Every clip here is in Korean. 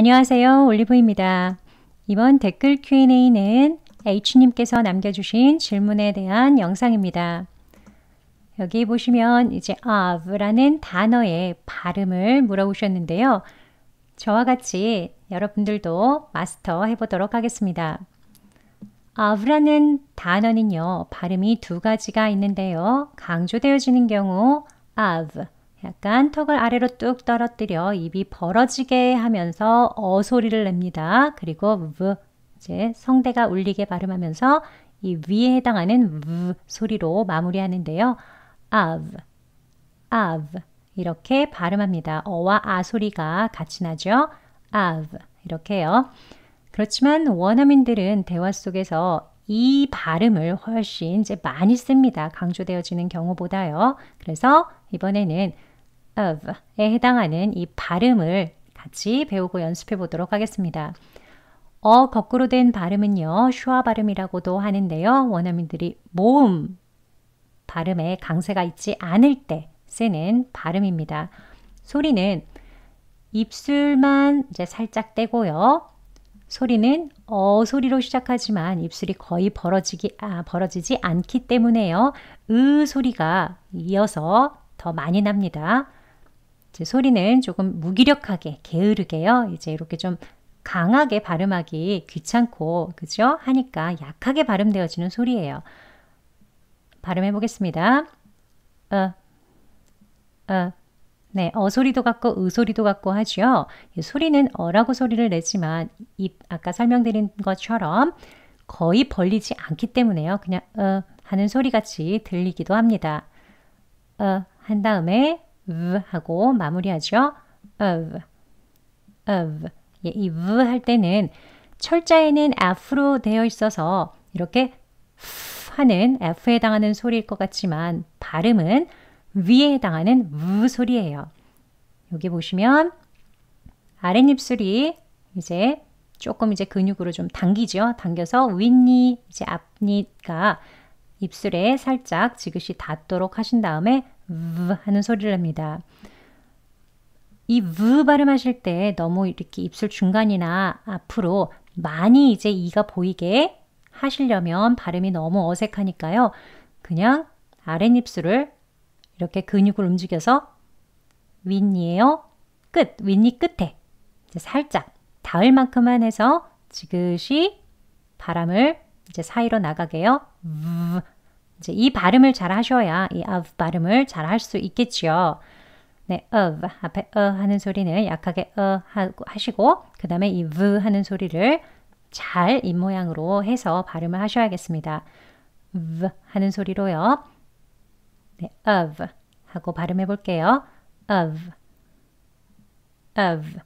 안녕하세요. 올리브입니다. 이번 댓글 Q&A는 H님께서 남겨주신 질문에 대한 영상입니다. 여기 보시면 이제 of라는 단어의 발음을 물어보셨는데요. 저와 같이 여러분들도 마스터 해보도록 하겠습니다. of라는 단어는요, 발음이 두 가지가 있는데요. 강조되어지는 경우 of, 약간 턱을 아래로 뚝 떨어뜨려 입이 벌어지게 하면서 어 소리를 냅니다. 그리고 v 이제 성대가 울리게 발음하면서 이 위에 해당하는 v 소리로 마무리하는데요. of, of 이렇게 발음합니다. 어와 아 소리가 같이 나죠. of 이렇게요. 그렇지만 원어민들은 대화 속에서 이 발음을 훨씬 이제 많이 씁니다. 강조되어지는 경우보다요. 그래서 이번에는 of에 해당하는 이 발음을 같이 배우고 연습해 보도록 하겠습니다. 어 거꾸로 된 발음은요, 슈아 발음이라고도 하는데요. 원어민들이 모음 발음에 강세가 있지 않을 때 쓰는 발음입니다. 소리는 입술만 이제 살짝 떼고요. 소리는 어 소리로 시작하지만 입술이 거의 벌어지기 아 벌어지지 않기 때문에요. 으 소리가 이어서 더 많이 납니다. 소리는 조금 무기력하게, 게으르게요. 이제 이렇게 좀 강하게 발음하기 귀찮고, 그죠? 하니까 약하게 발음되어지는 소리예요. 발음해 보겠습니다. 어, 어. 네, 어 소리도 같고 으 소리도 같고 하죠. 소리는 어라고 소리를 내지만 입 아까 설명드린 것처럼 거의 벌리지 않기 때문에요. 그냥 어 하는 소리 같이 들리기도 합니다. 어한 다음에 v 하고 마무리하죠. of, of. 예, 이 v 할 때는 철자에는 f로 되어 있어서 이렇게 하는 f에 해당하는 소리일 것 같지만 발음은 위에 해당하는 v 소리예요. 여기 보시면 아랫입술이 이제 조금 이제 근육으로 좀 당기죠. 당겨서 윗니, 이제 앞니가 입술에 살짝 지그시 닿도록 하신 다음에 v 음, 하는 소리를 합니다. 이 v 음 발음하실 때 너무 이렇게 입술 중간이나 앞으로 많이 이제 이가 보이게 하시려면 발음이 너무 어색하니까요. 그냥 아랫입술을 이렇게 근육을 움직여서 윗니에요. 끝, 윗니 끝에 살짝 닿을 만큼만 해서 지그시 바람을 이제 사이로 나가게요. 음. 이제 이 발음을 잘 하셔야 이 of 발음을 잘 할 수 있겠지요. 네, of 앞에 어 하는 소리는 약하게 어 하시고 그 다음에 이 v 하는 소리를 잘 입 모양으로 해서 발음을 하셔야겠습니다. v 하는 소리로요. 네, of 하고 발음해 볼게요. of of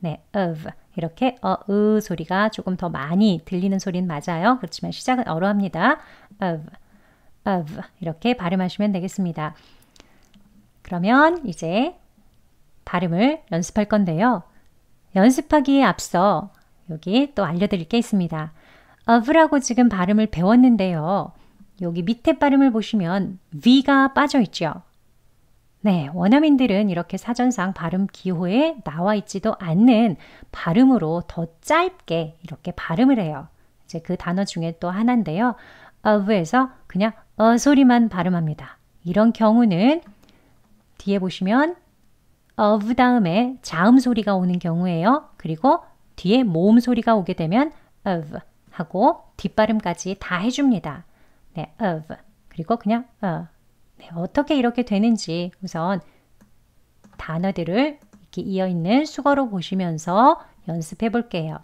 네, of 이렇게 어, 으 소리가 조금 더 많이 들리는 소리는 맞아요. 그렇지만 시작은 어로 합니다. of of 이렇게 발음하시면 되겠습니다. 그러면 이제 발음을 연습할 건데요. 연습하기에 앞서 여기 또 알려드릴 게 있습니다. of라고 지금 발음을 배웠는데요. 여기 밑에 발음을 보시면 v가 빠져 있죠. 네, 원어민들은 이렇게 사전상 발음 기호에 나와 있지도 않는 발음으로 더 짧게 이렇게 발음을 해요. 이제 그 단어 중에 또 하나인데요. of에서 그냥 어 소리만 발음합니다. 이런 경우는 뒤에 보시면 of 다음에 자음 소리가 오는 경우에요. 그리고 뒤에 모음 소리가 오게 되면 of 하고 뒷발음까지 다 해줍니다. 네, of 그리고 그냥 어. 네, 어떻게 이렇게 되는지 우선 단어들을 이렇게 이어있는 수거로 보시면서 연습해 볼게요.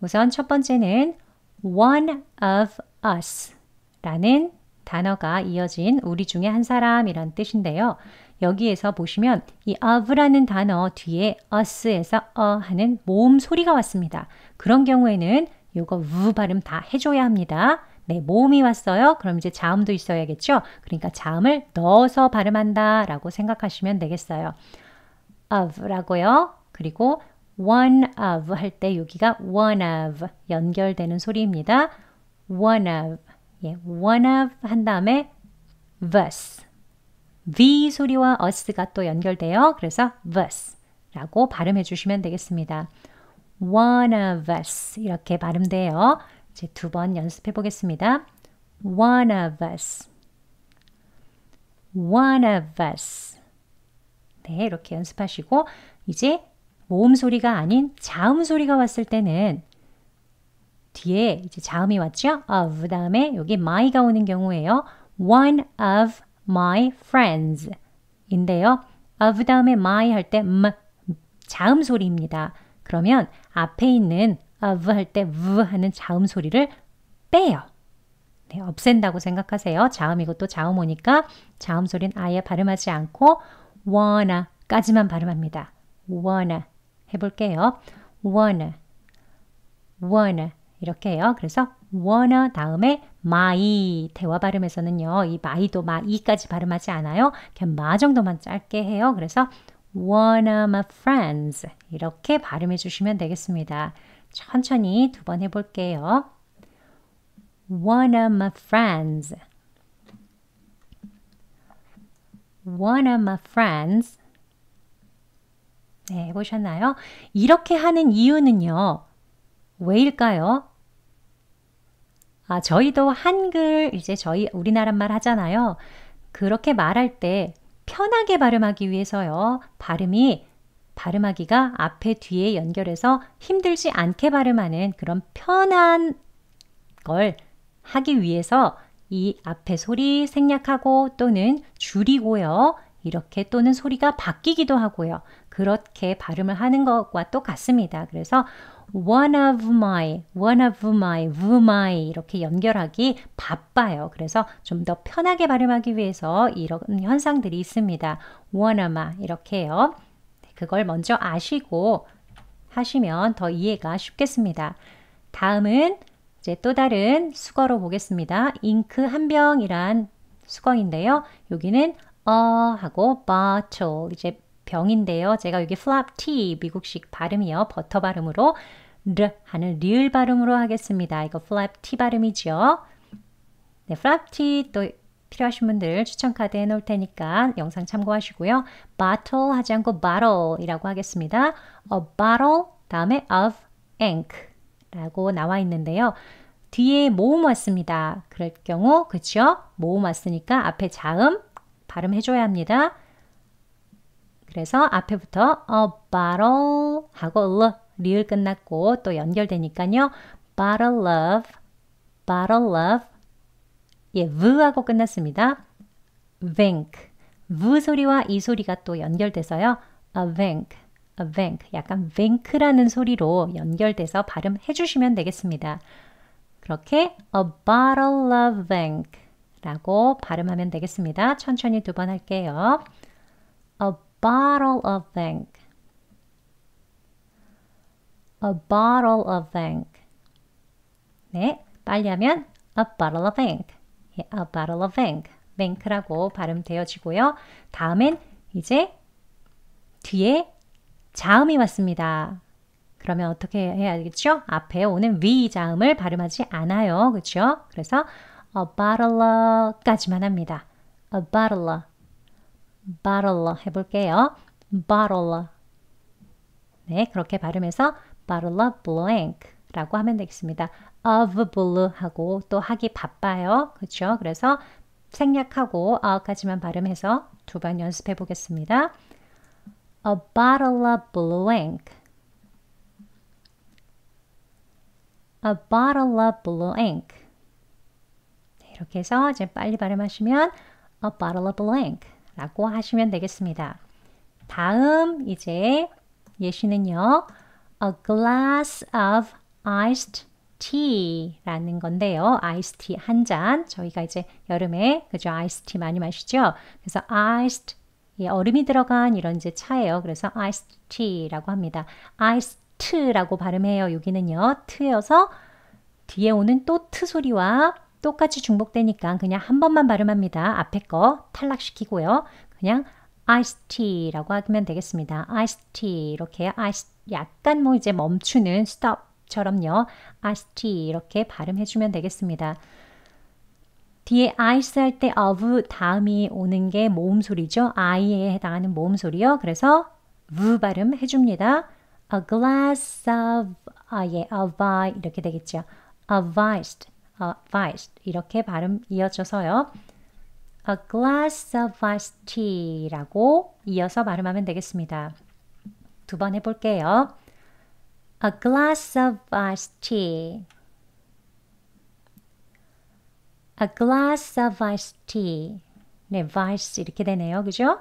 우선 첫 번째는 one of us 라는 단어가 이어진 우리 중에 한 사람이란 뜻인데요. 여기에서 보시면 이 of라는 단어 뒤에 us에서 어 하는 모음 소리가 왔습니다. 그런 경우에는 요거 우 발음 다 해줘야 합니다. 네, 모음이 왔어요. 그럼 이제 자음도 있어야겠죠? 그러니까 자음을 넣어서 발음한다 라고 생각하시면 되겠어요. of라고요. 그리고 one of 할 때 여기가 one of 연결되는 소리입니다. one of 예, one of 한 다음에 verse. V 소리와 us가 또 연결돼요. 그래서 v e r s 라고 발음해 주시면 되겠습니다. one of us 이렇게 발음돼요. 이제 두 번 연습해 보겠습니다. one of us one of us 네, 이렇게 연습하시고 이제 모음 소리가 아닌 자음 소리가 왔을 때는 뒤에 이제 자음이 왔죠? of 다음에 여기 my가 오는 경우에요. one of my friends 인데요. of 다음에 my 할때 m 자음 소리입니다. 그러면 앞에 있는 of 할 때 v 하는 자음 소리를 빼요. 네, 없앤다고 생각하세요. 자음이고 또 자음 오니까 자음 소리는 아예 발음하지 않고 wanna까지만 발음합니다. wanna 해볼게요. wanna, wanna 이렇게 해요. 그래서 wanna 다음에 my 대화 발음에서는요. 이 my도 my까지 발음하지 않아요. 그냥 마 정도만 짧게 해요. 그래서 wanna my friends 이렇게 발음해 주시면 되겠습니다. 천천히 두 번 해볼게요. wanna my friends wanna my friends 네, 보셨나요? 이렇게 하는 이유는요. 왜일까요? 아, 저희도 한글 이제 저희 우리나라 말 하잖아요. 그렇게 말할 때 편하게 발음하기 위해서요. 발음이 발음하기가 앞에 뒤에 연결해서 힘들지 않게 발음하는 그런 편한 걸 하기 위해서 이 앞에 소리 생략하고 또는 줄이고요. 이렇게 또는 소리가 바뀌기도 하고요. 그렇게 발음을 하는 것과 똑같습니다. 그래서 one of my, one of my, v my 이렇게 연결하기 바빠요. 그래서 좀 더 편하게 발음하기 위해서 이런 현상들이 있습니다. one of my 이렇게요. 네, 그걸 먼저 아시고 하시면 더 이해가 쉽겠습니다. 다음은 이제 또 다른 수거로 보겠습니다. 잉크 한 병이란 수거인데요. 여기는 어 하고 bottle 이제 병인데요. 제가 여기 flop t 미국식 발음이요. 버터 발음으로 르 하는 리을 발음으로 하겠습니다. 이거 flop t 발음이죠. 네, flop t 또 필요하신 분들 추천 카드 해놓을 테니까 영상 참고하시고요. bottle 하지 않고 bottle이라고 하겠습니다. a bottle 다음에 of ink 라고 나와 있는데요. 뒤에 모음 왔습니다. 그럴 경우 그쵸? 모음 왔으니까 앞에 자음 발음해줘야 합니다. 그래서 앞에부터 a 어, bottle 하고 l 리을 끝났고 또 연결되니까요. bottle of, bottle of 예, v 하고 끝났습니다. vink, v 소리와 이 소리가 또 연결돼서요. a vink, a vink 약간 vink라는 소리로 연결돼서 발음해 주시면 되겠습니다. 그렇게 a bottle of vink 라고 발음하면 되겠습니다. 천천히 두 번 할게요. a bottle of ink. A bottle of ink. 네, 빨리 하면 a bottle of ink. 예, a bottle of ink. 뱅크라고 발음되어지고요. 다음엔 이제 뒤에 자음이 왔습니다. 그러면 어떻게 해야겠죠? 앞에 오는 위 자음을 발음하지 않아요. 그렇죠? 그래서 a bottle까지만 합니다. a bottle bottle 해볼게요. bottle. 네, 그렇게 발음해서 bottle blank 라고 하면 되겠습니다. of blue 하고 또 하기 바빠요. 그렇죠? 그래서 생략하고 어까지만 발음해서 두 번 연습해 보겠습니다. a bottle of blank a bottle of blank 네, 이렇게 해서 이제 빨리 발음하시면 a bottle of blank 라고 하시면 되겠습니다. 다음 이제 예시는요. A glass of iced tea라는 건데요. iced 한 잔. 저희가 이제 여름에 그죠? iced 많이 마시죠. 그래서 iced 예, 얼음이 들어간 이런 이제 차예요. 그래서 iced tea라고 합니다. iced라고 발음해요. 여기는요. 트여서 뒤에 오는 또 트 소리와 똑같이 중복되니까 그냥 한 번만 발음합니다. 앞에 거 탈락시키고요. 그냥 iced tea라고 하면 되겠습니다. iced tea 이렇게 i c e 약간 뭐 이제 멈추는 stop처럼요. iced tea 이렇게 발음해 주면 되겠습니다. 뒤에 ice 할때 of 다음이 오는 게 모음 소리죠. i에 해당하는 모음 소리요. 그래서 v 발음 해줍니다. A glass of 아, 예, a v 아, 이렇게 되겠죠. a v i c e a 어, d v i s e 이렇게 발음 이어져서요. A glass of iced tea라고 이어서 발음하면 되겠습니다. 두 번 해볼게요. A glass of iced tea. A glass of iced tea. 네, vice 이렇게 되네요. 그죠?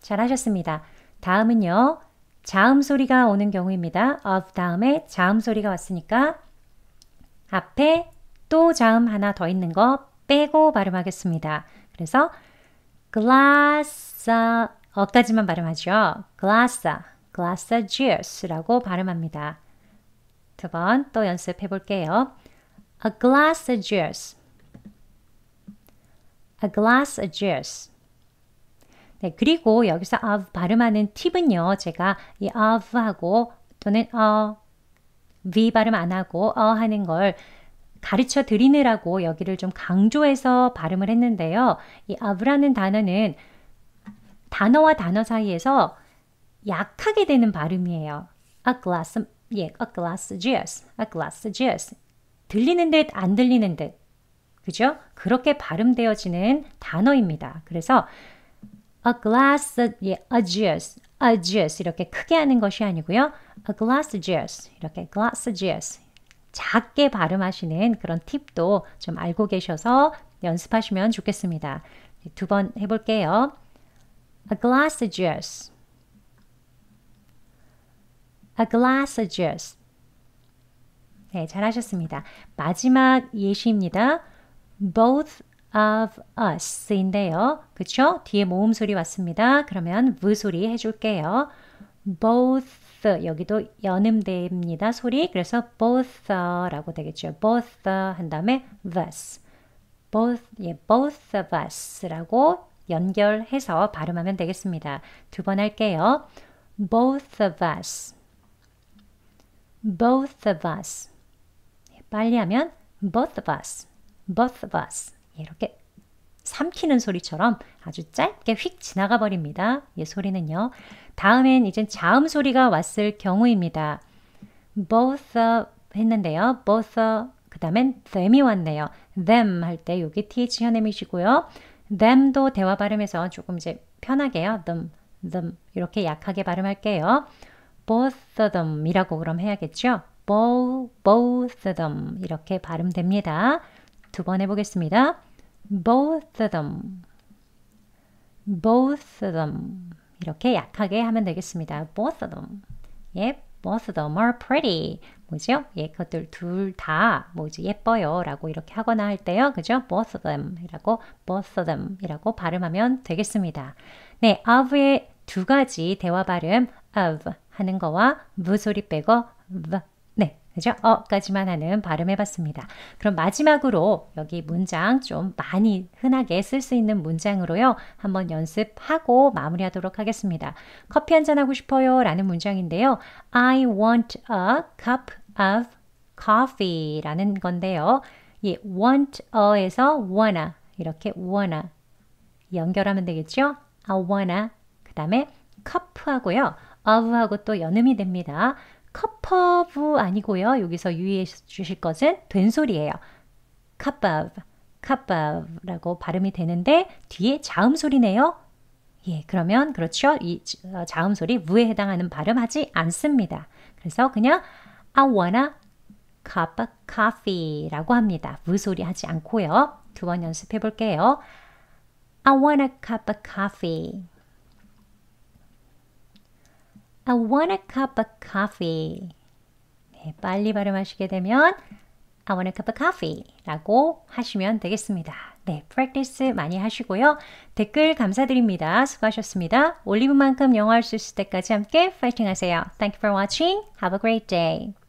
잘하셨습니다. 다음은요. 자음 소리가 오는 경우입니다. of 다음에 자음 소리가 왔으니까 앞에 또 자음 하나 더 있는 거 빼고 발음하겠습니다. 그래서 글라사 어까지만 발음하죠. 글라사, 글라사 주스라고 발음합니다. 두 번 또 연습해 볼게요. A glass of juice. A glass of juice. 네, 그리고 여기서 of 발음하는 팁은요. 제가 이 of하고 또는 어 V 발음 안 하고 어 하는 걸 가르쳐 드리느라고 여기를 좀 강조해서 발음을 했는데요. 이 av라는 단어는 단어와 단어 사이에서 약하게 되는 발음이에요. a glass, 예, a glass juice, a glass juice. 들리는 듯 안 들리는 듯. 그죠? 그렇게 발음되어지는 단어입니다. 그래서 a glass, 예, a juice, a juice 이렇게 크게 하는 것이 아니고요. a glass juice 이렇게 glass juice 작게 발음하시는 그런 팁도 좀 알고 계셔서 연습하시면 좋겠습니다. 네, 두번 해볼게요. a glass juice a glass juice 네, 잘하셨습니다. 마지막 예시입니다. both of us인데요. 그쵸? 뒤에 모음 소리 왔습니다. 그러면 무 소리 해줄게요. both 여기도 연음대입니다 소리. 그래서 both라고 되겠죠. both 한 다음에 thus. both, 예, both of us라고 연결해서 발음하면 되겠습니다. 두 번 할게요. both of us. both of us. 예, 빨리 하면 both of us. both of us. 이렇게 삼키는 소리처럼 아주 짧게 휙 지나가 버립니다. 이 소리는요. 다음엔 이제 자음 소리가 왔을 경우입니다. both 했는데요. both 그 다음엔 them이 왔네요. them 할 때 여기 th 현음이시고요. them도 대화 발음에서 조금 이제 편하게요. them, them 이렇게 약하게 발음할게요. both of them 이라고 그럼 해야겠죠. both, both of them 이렇게 발음됩니다. 두 번 해보겠습니다. both of them, both of them 이렇게 약하게 하면 되겠습니다. both of them, yep, both of them are pretty. 뭐죠? 예, 그것들 둘 다 뭐지 예뻐요 라고 이렇게 하거나 할 때요. 그죠? both of them 이라고 both of them 이라고 발음하면 되겠습니다. 네, of의 두 가지 대화 발음 of 하는 거와 무소리 빼고 the 그죠? 어까지만 하는 발음해봤습니다. 그럼 마지막으로 여기 문장 좀 많이 흔하게 쓸 수 있는 문장으로요. 한번 연습하고 마무리하도록 하겠습니다. 커피 한 잔 하고 싶어요 라는 문장인데요. I want a cup of coffee 라는 건데요. 이 want a에서 wanna 이렇게 wanna 연결하면 되겠죠? I wanna 그 다음에 cup 하고요. of 하고 또 연음이 됩니다. 커퍼브 아니고요. 여기서 유의해 주실 것은 된소리예요. 카파브, 카파브라고 발음이 되는데 뒤에 자음 소리네요. 예, 그러면 그렇죠. 이 어, 자음 소리 무에 해당하는 발음하지 않습니다. 그래서 그냥 I wanna cup of coffee라고 합니다. 무 소리 하지 않고요. 두 번 연습해 볼게요. I wanna cup of coffee. I want a cup of coffee. 네, 빨리 발음하시게 되면 I want a cup of coffee 라고 하시면 되겠습니다. 네, practice 많이 하시고요. 댓글 감사드립니다. 수고하셨습니다. 올리브만큼 영어 할 수 있을 때까지 함께 파이팅 하세요. Thank you for watching. Have a great day.